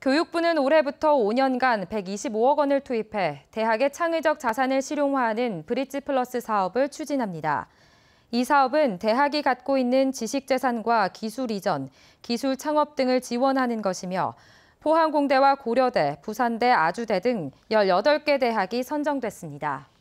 교육부는 올해부터 5년간 125억 원을 투입해 대학의 창의적 자산을 실용화하는 브릿지 플러스 사업을 추진합니다. 이 사업은 대학이 갖고 있는 지식재산과 기술 이전, 기술 창업 등을 지원하는 것이며 포항공대와 고려대, 부산대, 아주대 등 18개 대학이 선정됐습니다.